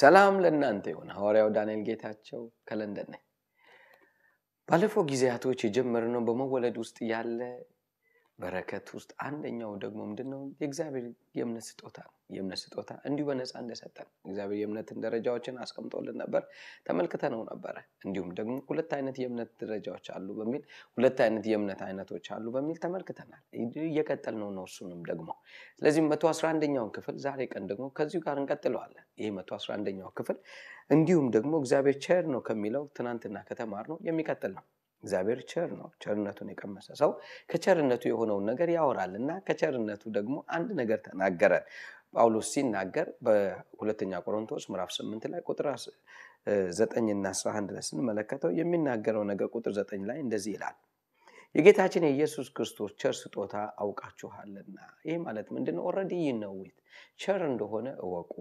ሰላም ለእናንተ ይሁን። ሐዋርያው ዳንኤል ጌታቸው ከለንደን ነኝ። ባለፈው ጊዜያቶች የጀመርነው በመወለድ ውስጥ ያለ በረከት ውስጥ አንደኛው ደግሞ ምንድነው የእግዚአብሔር የእምነት ስጦታ ነው። የእምነት ስጦታ እንዲሁ በነፃ እንደሰጠን እግዚአብሔር የእምነትን ደረጃዎችን አስቀምጦልን ነበር፣ ተመልክተ ነው ነበረ። እንዲሁም ደግሞ ሁለት አይነት የእምነት ደረጃዎች አሉ በሚል ሁለት አይነት የእምነት አይነቶች አሉ በሚል ተመልክተናል። ነው ነው እሱንም ደግሞ። ስለዚህ መቶ አስራ አንደኛውን ክፍል ዛሬ ቀን ደግሞ ከዚሁ ጋር እንቀጥለዋለን። ይህ መቶ አስራ አንደኛው ክፍል እንዲሁም ደግሞ እግዚአብሔር ቸር ነው ከሚለው ትናንትና ከተማር ነው የሚቀጥል ነው። እግዚአብሔር ቸር ነው። ቸርነቱን የቀመሰ ሰው ከቸርነቱ የሆነውን ነገር ያወራል እና ከቸርነቱ ደግሞ አንድ ነገር ተናገረ ጳውሎስ ሲናገር በሁለተኛ ቆሮንቶስ ምዕራፍ 8 ላይ ቁጥር 9ና 11 ላይ ስንመለከተው የሚናገረው ነገር ቁጥር 9 ላይ እንደዚህ ይላል የጌታችን የኢየሱስ ክርስቶስ ቸር ስጦታ አውቃችኋልና። ይህ ማለት ምንድን ነው? ይነዊት ቸር እንደሆነ እወቁ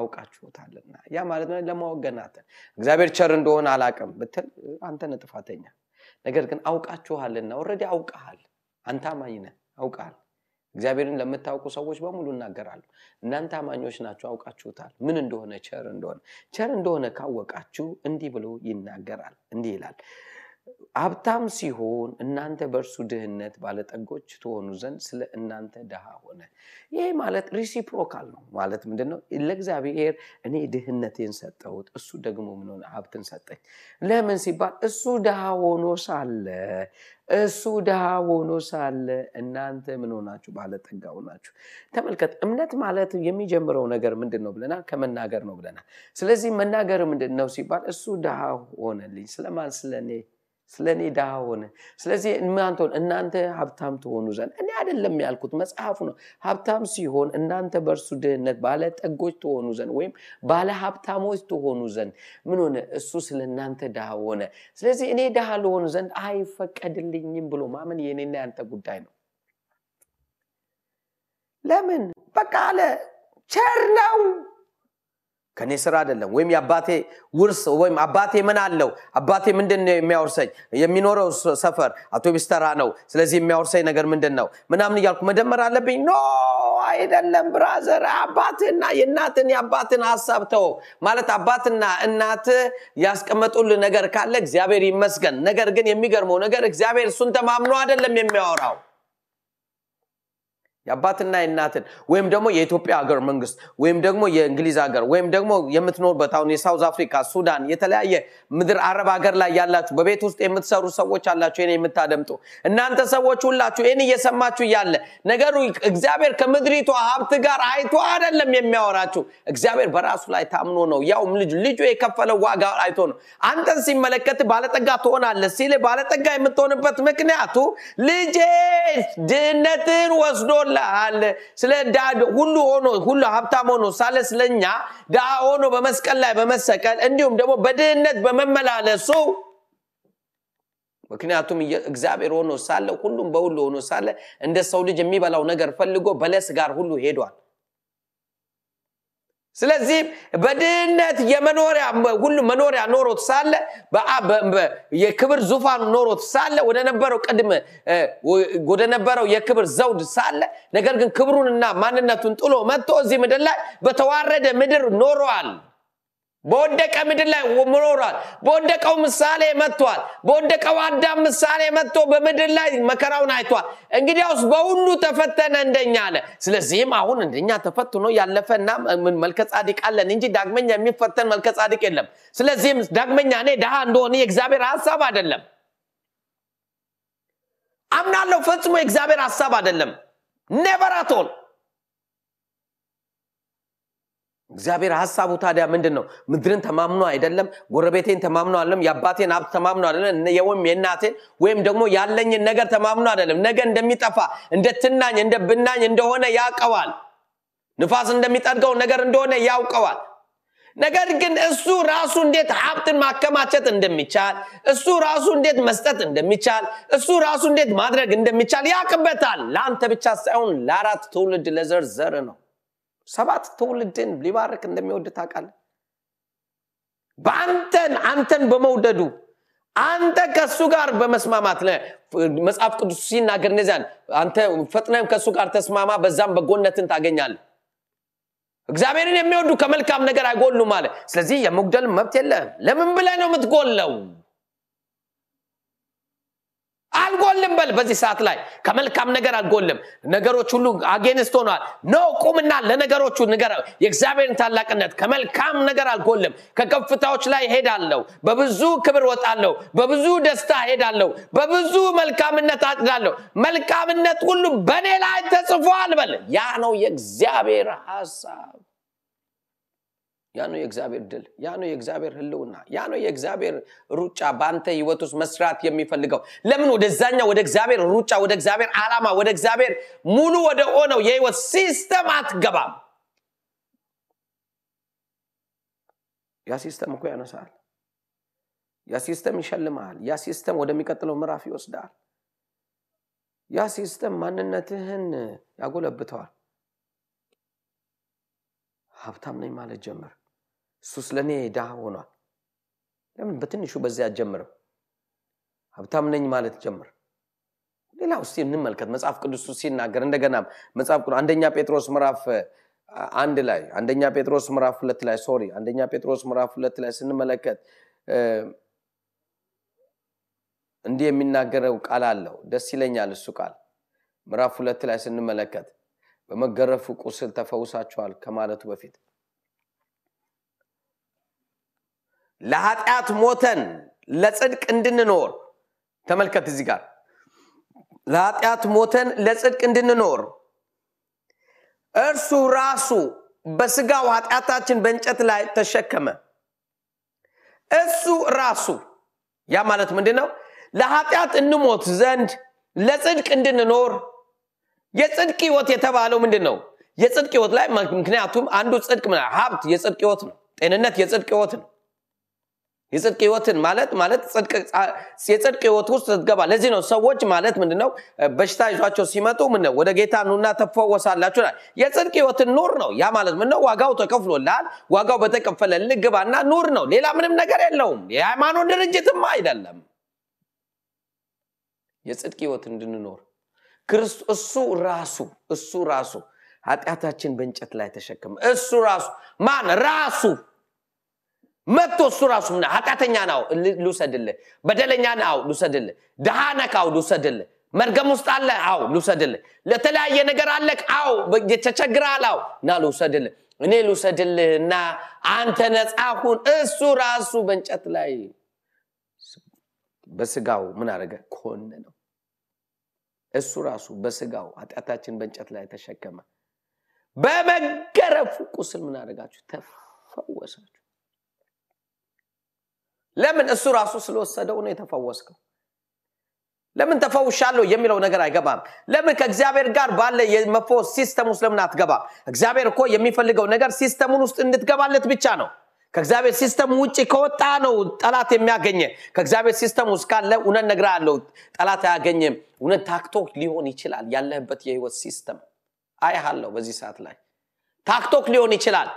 አውቃችሁታልና። ያ ማለት ለማወገናትን እግዚአብሔር ቸር እንደሆነ አላቅም ብትል አንተ ጥፋተኛ ነገር ግን አውቃችኋልና ወረዲ አውቀሃል። አንተ አማኝ አውቀሃል። እግዚአብሔርን ለምታውቁ ሰዎች በሙሉ እናገራሉ። እናንተ አማኞች ናቸው፣ አውቃችሁታል ምን እንደሆነ ቸር እንደሆነ። ቸር እንደሆነ ካወቃችሁ እንዲህ ብሎ ይናገራል፣ እንዲህ ይላል ሀብታም ሲሆን እናንተ በእርሱ ድህነት ባለጠጎች ትሆኑ ዘንድ ስለ እናንተ ድሃ ሆነ። ይሄ ማለት ሪሲፕሮካል ነው። ማለት ምንድነው ለእግዚአብሔር እኔ ድህነቴን ሰጠሁት፣ እሱ ደግሞ ምንሆነ ሀብትን ሰጠኝ። ለምን ሲባል እሱ ድሃ ሆኖ ሳለ እሱ ድሃ ሆኖ ሳለ እናንተ ምን ሆናችሁ? ባለጠጋ ሆናችሁ። ተመልከት፣ እምነት ማለት የሚጀምረው ነገር ምንድን ነው ብለናል? ከመናገር ነው ብለና ስለዚህ መናገር ምንድን ነው ሲባል እሱ ድሃ ሆነልኝ። ስለማን? ስለእኔ ስለ እኔ ድሃ ሆነ። ስለዚህ እናንተ ሀብታም ትሆኑ ዘንድ እኔ አይደለም ያልኩት መጽሐፉ ነው። ሀብታም ሲሆን እናንተ በእርሱ ድህነት ባለ ጠጎች ትሆኑ ዘንድ ወይም ባለ ሀብታሞች ትሆኑ ዘንድ ምን ሆነ? እሱ ስለ እናንተ ድሃ ሆነ። ስለዚህ እኔ ድሃ ልሆኑ ዘንድ አይፈቀድልኝም ብሎ ማመን የኔና ያንተ ጉዳይ ነው። ለምን በቃ አለ ቸር ነው ከኔ ስራ አይደለም ወይም የአባቴ ውርስ ወይም አባቴ ምን አለው አባቴ ምንድን ነው የሚያወርሰኝ የሚኖረው ሰፈር አቶ ተራ ነው ስለዚህ የሚያወርሰኝ ነገር ምንድን ነው ምናምን እያልኩ መደመር አለብኝ ኖ አይደለም ብራዘር አባትና የእናትን የአባትን ሀሳብ ተው ማለት አባትና እናት ያስቀመጡል ነገር ካለ እግዚአብሔር ይመስገን ነገር ግን የሚገርመው ነገር እግዚአብሔር እሱን ተማምኖ አይደለም የሚያወራው የአባትና የእናትን ወይም ደግሞ የኢትዮጵያ ሀገር መንግስት ወይም ደግሞ የእንግሊዝ ሀገር ወይም ደግሞ የምትኖርበት አሁን የሳውዝ አፍሪካ፣ ሱዳን፣ የተለያየ ምድር አረብ ሀገር ላይ ያላችሁ በቤት ውስጥ የምትሰሩ ሰዎች አላችሁ ይህን የምታደምጡ እናንተ ሰዎች ሁላችሁ ይህን እየሰማችሁ እያለ ነገሩ እግዚአብሔር ከምድሪቷ ሀብት ጋር አይቶ አይደለም የሚያወራችሁ። እግዚአብሔር በራሱ ላይ ታምኖ ነው ያውም ልጁ ልጁ የከፈለው ዋጋ አይቶ ነው። አንተን ሲመለከት ባለጠጋ ትሆናለ ሲል ባለጠጋ የምትሆንበት ምክንያቱ ልጄ ድህነትን ወስዶ ይሞላል። ስለ ሁሉ ሆኖ ሁሉ ሀብታም ሆኖ ሳለ ስለኛ ድሃ ሆኖ በመስቀል ላይ በመሰቀል እንዲሁም ደግሞ በድህነት በመመላለሱ ምክንያቱም እግዚአብሔር ሆኖ ሳለ ሁሉም በሁሉ ሆኖ ሳለ እንደ ሰው ልጅ የሚበላው ነገር ፈልጎ በለስ ጋር ሁሉ ሄዷል ስለዚህ በድህነት የመኖሪያ ሁሉ መኖሪያ ኖሮት ሳለ የክብር ዙፋን ኖሮት ሳለ ወደነበረው ቅድም ወደነበረው የክብር ዘውድ ሳለ ነገር ግን ክብሩንና ማንነቱን ጥሎ መጥቶ እዚህ ምድር ላይ በተዋረደ ምድር ኖረዋል በወደቀ ምድር ላይ ምሮሯል በወደቀው ምሳሌ መጥቷል በወደቀው አዳም ምሳሌ መጥቶ በምድር ላይ መከራውን አይቷል እንግዲያውስ በሁሉ ተፈተነ እንደኛ አለ ስለዚህም አሁን እንደኛ ተፈትኖ ያለፈና መልከ ጻዲቅ አለን እንጂ ዳግመኛ የሚፈተን መልከ ጻዲቅ የለም ስለዚህም ዳግመኛ እኔ ድሃ እንደሆነ የእግዚአብሔር ሀሳብ አይደለም አምናለው ፈጽሞ የእግዚአብሔር ሀሳብ አይደለም ኔቨራቶን እግዚአብሔር ሀሳቡ ታዲያ ምንድን ነው? ምድርን ተማምኖ አይደለም፣ ጎረቤቴን ተማምኖ አለም የአባቴን ሀብት ተማምኖ አይደለም፣ ወይም የእናቴን ወይም ደግሞ ያለኝን ነገር ተማምኖ አይደለም። ነገ እንደሚጠፋ እንደ ትናኝ እንደ ብናኝ እንደሆነ ያውቀዋል። ንፋስ እንደሚጠርገው ነገር እንደሆነ ያውቀዋል። ነገር ግን እሱ ራሱ እንዴት ሀብትን ማከማቸት እንደሚቻል፣ እሱ ራሱ እንዴት መስጠት እንደሚቻል፣ እሱ ራሱ እንዴት ማድረግ እንደሚቻል ያውቅበታል። ለአንተ ብቻ ሳይሆን ለአራት ትውልድ ለዘር ዘር ነው። ሰባት ትውልድን ሊባርክ እንደሚወድ ታውቃል በአንተን አንተን በመውደዱ አንተ ከሱ ጋር በመስማማት መጽሐፍ ቅዱስ ሲናገር እነዚያን አንተ ፈጥነም ከእሱ ጋር ተስማማ በዛም በጎነትን ታገኛለ እግዚአብሔርን የሚወዱ ከመልካም ነገር አይጎሉም አለ ስለዚህ የመጉደል መብት የለም ለምን ብለ ነው የምትጎለው አልጎልም በል በዚህ ሰዓት ላይ ከመልካም ነገር አልጎልም ነገሮች ሁሉ አጌንስት ሆኗል ኖ ቁምና ለነገሮቹ ንገር የእግዚአብሔርን ታላቅነት ከመልካም ነገር አልጎልም ከከፍታዎች ላይ ሄዳለሁ በብዙ ክብር ወጣለሁ በብዙ ደስታ ሄዳለሁ በብዙ መልካምነት አጭዳለሁ መልካምነት ሁሉ በእኔ ላይ ተጽፏል በል ያ ነው የእግዚአብሔር ሀሳብ ያ ነው የእግዚአብሔር ድል ያ ነው የእግዚአብሔር ህልውና ያ ነው የእግዚአብሔር ሩጫ በአንተ ህይወት ውስጥ መስራት የሚፈልገው ለምን ወደዛኛ ወደ እግዚአብሔር ሩጫ ወደ እግዚአብሔር አላማ ወደ እግዚአብሔር ሙሉ ወደ ሆነው የህይወት ሲስተም አትገባም ያ ሲስተም እኮ ያነሳል ያ ሲስተም ይሸልመሃል ያ ሲስተም ወደሚቀጥለው ምዕራፍ ይወስዳል ያ ሲስተም ማንነትህን ያጎለብተዋል ሀብታም ነኝ ማለት ጀምር? እሱስ ለኔ እኔ ሆኗል። ለምን በትንሹ በዚያ አጀምርም ሀብታም ነኝ ማለት ጀምር። ሌላ ውስ እንመልከት መጽሐፍ ቅዱስ ሲናገር እንደገና መጽሐፍ ቅዱስ አንደኛ ጴጥሮስ ምራፍ አንድ ላይ አንደኛ ጴጥሮስ ምራፍ ሁለት ላይ ሶሪ አንደኛ ጴጥሮስ ምራፍ ሁለት ላይ ስንመለከት እንዲህ የሚናገረው ቃል አለው። ደስ ይለኛል እሱ ቃል ምዕራፍ ሁለት ላይ ስንመለከት በመገረፉ ቁስል ተፈውሳቸዋል ከማለቱ በፊት ለኃጢአት ሞተን ለጽድቅ እንድንኖር ተመልከት እዚህ ጋር ለኃጢአት ሞተን ለጽድቅ እንድንኖር እርሱ ራሱ በስጋው ኃጢአታችን በእንጨት ላይ ተሸከመ እሱ ራሱ ያ ማለት ምንድን ነው ለኃጢአት እንሞት ዘንድ ለጽድቅ እንድንኖር የጽድቅ ህይወት የተባለው ምንድን ነው የጽድቅ ህይወት ላይ ምክንያቱም አንዱ ጽድቅ ሀብት የጽድቅ ህይወት ነው ጤንነት የጽድቅ ህይወት ነው የጽድቅ ህይወትን ማለት ማለት የጽድቅ ህይወት ውስጥ ትገባ ለዚህ ነው ሰዎች ማለት ምንድነው በሽታ ይዟቸው ሲመጡ ምነው ወደ ጌታ ኑና ተፈወሳላችሁ ላል የጽድቅ ህይወትን ኑር ነው ያ ማለት ምነው ዋጋው ተከፍሎላል ዋጋው በተከፈለል ግባና ኑር ነው ሌላ ምንም ነገር የለውም የሃይማኖት ድርጅትም አይደለም የጽድቅ ህይወት እንድንኖር እሱ ራሱ እሱ ራሱ ኃጢአታችን በእንጨት ላይ ተሸክመ እሱ ራሱ ማን ራሱ መጥቶ እሱ ራሱ ምና ኃጢአተኛ ናው ልውሰድል በደለኛ ናው ልውሰድል ድሃ ነካው ልውሰድል መርገም ውስጥ አለ አው ልውሰድል ለተለያየ ነገር አለክ አው ተቸግራል አው እና ልውሰድል እኔ እና አንተ ነፃ ሁን እሱ ራሱ በእንጨት ላይ በስጋው ምን አረገ ኮነ ነው እሱ ራሱ በስጋው ኃጢአታችን በእንጨት ላይ ተሸከመ በመገረፉ ቁስል ምን አደረጋችሁ ተፈወሳችሁ ለምን እሱ ራሱ ስለወሰደው ነው የተፈወስከው ለምን ተፈውሻለሁ የሚለው ነገር አይገባም ለምን ከእግዚአብሔር ጋር ባለ የመፈወስ ሲስተም ውስጥ ለምን አትገባም እግዚአብሔር እኮ የሚፈልገው ነገር ሲስተሙን ውስጥ እንድትገባለት ብቻ ነው ከእግዚአብሔር ሲስተም ውጭ ከወጣ ነው ጠላት የሚያገኘ ከእግዚአብሔር ሲስተም ውስጥ ካለ እውነት ነግራ ያለው ጠላት አያገኝም እውነት ታክቶ ሊሆን ይችላል ያለህበት የህይወት ሲስተም አያሃለው በዚህ ሰዓት ላይ ታክቶክ ሊሆን ይችላል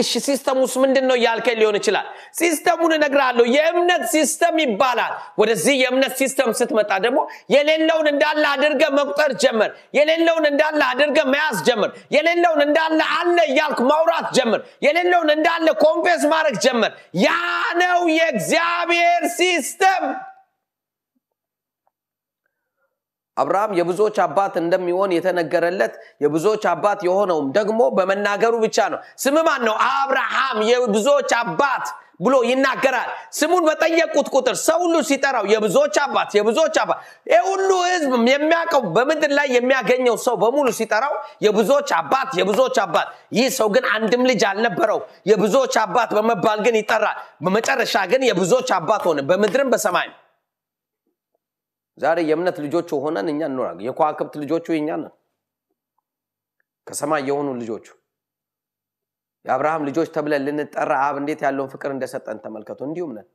እሺ ሲስተም ውስጥ ምንድን ነው እያልከኝ ሊሆን ይችላል ሲስተሙን እነግርሃለሁ የእምነት ሲስተም ይባላል ወደዚህ የእምነት ሲስተም ስትመጣ ደግሞ የሌለውን እንዳለ አድርገ መቁጠር ጀመር የሌለውን እንዳለ አድርገ መያዝ ጀምር የሌለውን እንዳለ አለ እያልኩ ማውራት ጀምር የሌለውን እንዳለ ኮንፌስ ማድረግ ጀመር ያ ነው የእግዚአብሔር ሲስተም አብርሃም የብዙዎች አባት እንደሚሆን የተነገረለት የብዙዎች አባት የሆነውም ደግሞ በመናገሩ ብቻ ነው። ስም ማን ነው? አብርሃም የብዙዎች አባት ብሎ ይናገራል። ስሙን በጠየቁት ቁጥር ሰው ሁሉ ሲጠራው የብዙዎች አባት የብዙዎች አባት ይህ ሁሉ ህዝብ የሚያውቀው በምድር ላይ የሚያገኘው ሰው በሙሉ ሲጠራው የብዙዎች አባት የብዙዎች አባት። ይህ ሰው ግን አንድም ልጅ አልነበረው። የብዙዎች አባት በመባል ግን ይጠራል። በመጨረሻ ግን የብዙዎች አባት ሆነ በምድርም በሰማይም ዛሬ የእምነት ልጆቹ ሆነን እኛ እንኖራለን። የከዋክብት ልጆቹ እኛ ነን፣ ከሰማይ የሆኑ ልጆቹ የአብርሃም ልጆች ተብለን ልንጠራ አብ እንዴት ያለውን ፍቅር እንደሰጠን ተመልከቱ። እንዲሁም ነን።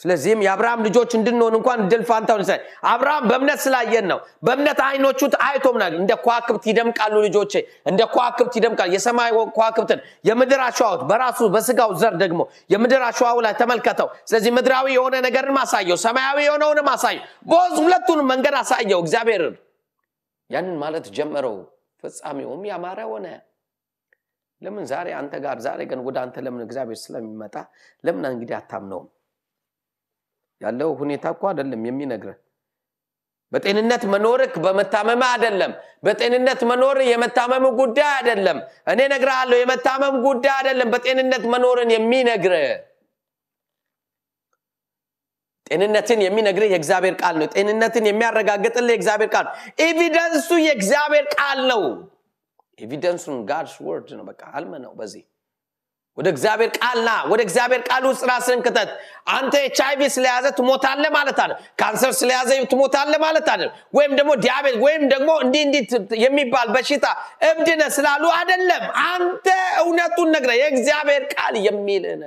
ስለዚህም የአብርሃም ልጆች እንድንሆን እንኳን ድል ፋንታ ሆነ አብርሃም በእምነት ስላየን ነው በእምነት አይኖቹ አይቶም ና እንደ ኳክብት ይደምቃሉ ልጆቼ እንደ ኳክብት ይደምቃሉ የሰማይ ኳክብትን የምድር አሸዋት በራሱ በስጋው ዘር ደግሞ የምድር አሸዋው ላይ ተመልከተው ስለዚህ ምድራዊ የሆነ ነገርን ማሳየው ሰማያዊ የሆነውን ማሳየው በዝ ሁለቱንም መንገድ አሳየው እግዚአብሔርን ያንን ማለት ጀመረው ፍጻሜውም ያማረ ሆነ ለምን ዛሬ አንተ ጋር ዛሬ ግን ወደ አንተ ለምን እግዚአብሔር ስለሚመጣ ለምን እንግዲህ አታምነውም ያለው ሁኔታ እኮ አይደለም የሚነግረ በጤንነት መኖርክ በመታመም አይደለም በጤንነት መኖር የመታመም ጉዳይ አይደለም እኔ ነግርሃለሁ የመታመም ጉዳይ አይደለም በጤንነት መኖርን የሚነግረ ጤንነትን የሚነግር የእግዚአብሔር ቃል ነው ጤንነትን የሚያረጋግጥልህ የእግዚአብሔር ቃል ነው ኤቪደንሱ የእግዚአብሔር ቃል ነው ኤቪደንሱን ጋድስ ወርድ ነው በቃ አልመ ነው በዚህ ወደ እግዚአብሔር ቃልና ወደ እግዚአብሔር ቃል ውስጥ ራስን ክተት አንተ ኤች ስለያዘ ትሞታለ ማለት አለ ካንሰር ስለያዘ ትሞታለ ማለት አለ ወይም ደግሞ ዲያቤት ወይም ደግሞ እንዲ እንዲ የሚባል በሽታ እብድነ ስላሉ አደለም አንተ እውነቱን ነግረ የእግዚአብሔር ቃል የሚልነ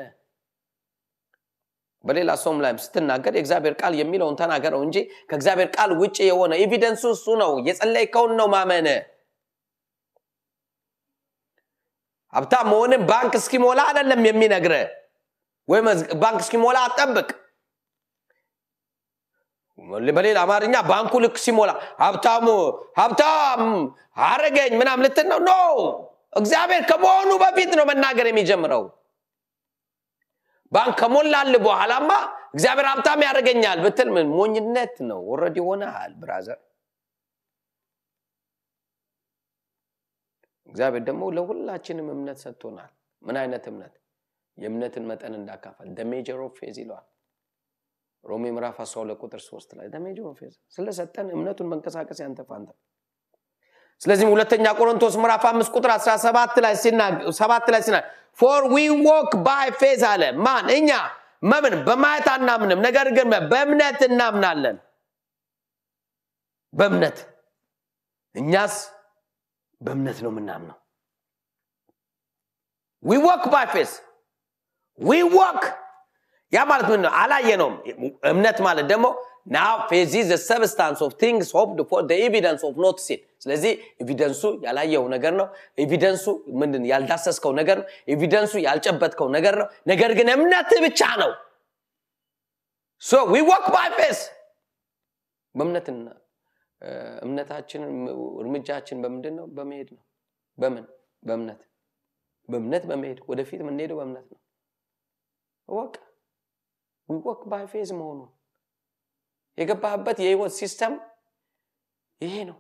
በሌላ ሰውም ላይም ስትናገር የእግዚአብሔር ቃል የሚለውን ተናገረው እንጂ ከእግዚአብሔር ቃል ውጭ የሆነ ኤቪደንሱ እሱ ነው የጸለይከውን ነው ማመነ ሀብታም መሆንም ባንክ እስኪሞላ አይደለም የሚነግረ ወይ ባንክ እስኪሞላ አጠብቅ በሌላ አማርኛ ባንኩ ልክ ሲሞላ ሀብታሙ ሀብታም አረገኝ ምናም ልትን ነው ኖ እግዚአብሔር ከመሆኑ በፊት ነው መናገር የሚጀምረው ባንክ ከሞላል በኋላማ እግዚአብሔር ሀብታም ያደርገኛል ብትል ሞኝነት ነው ወረድ ይሆናል ብራዘር እግዚአብሔር ደግሞ ለሁላችንም እምነት ሰጥቶናል። ምን አይነት እምነት? የእምነትን መጠን እንዳካፈል ደሜጀሮ ፌዝ ይለዋል ሮሜ ምራፍ 12 ቁጥር 3 ላይ ደሜጀሮ ፌዝ ስለሰጠን እምነቱን መንቀሳቀስ ያንተፋንተ ስለዚህም ሁለተኛ ቆሮንቶስ ምራፍ 5 ቁጥር 17 ላይ ሲና ፎር ዊ ዎክ ባይ ፌዝ አለ ማን እኛ መምን በማየት አናምንም ነገር ግን በእምነት እናምናለን በእምነት እኛስ በእምነት ነው የምናምነው ዊወክ ባይ ፌስ ዊወክ ያ ማለት ምን አላየነውም እምነት ማለት ደግሞ ና ፌዚ ዘ ሰብስታንስ ኦፍ ቲንግስ ሆፕድ ፎር ኤቪደንስ ኦፍ ኖት ሲን ስለዚህ ኤቪደንሱ ያላየው ነገር ነው ኤቪደንሱ ምንድን ያልዳሰስከው ነገር ነው ኤቪደንሱ ያልጨበጥከው ነገር ነው ነገር ግን እምነት ብቻ ነው ሶ ዊ ወክ ባይ ፌስ በእምነት እምነታችንን እርምጃችን በምንድን ነው? በመሄድ ነው። በምን? በእምነት በእምነት በመሄድ ወደፊት የምንሄደው በእምነት ነው። እወቅ ወቅ ባይፌዝ መሆኑ የገባህበት የህይወት ሲስተም ይሄ ነው።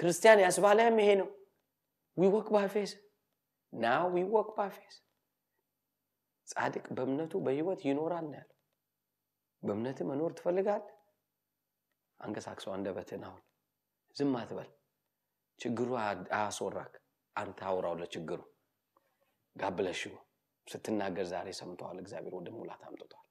ክርስቲያን ያስባላያም ይሄ ነው። ዊወክ ባይፌዝ ና ዊወክ ባይፌዝ ጻድቅ በእምነቱ በህይወት ይኖራል ነው ያለው። በእምነት መኖር ትፈልጋለህ? አንቀሳቅሶ አንደበትህን አሁን ዝም አትበል። ችግሩ አያስወራክ። አንተ አውራው ለችግሩ ጋብለሽ ስትናገር ዛሬ ሰምተዋል። እግዚአብሔር ወደ ሙላት አምጥቷል።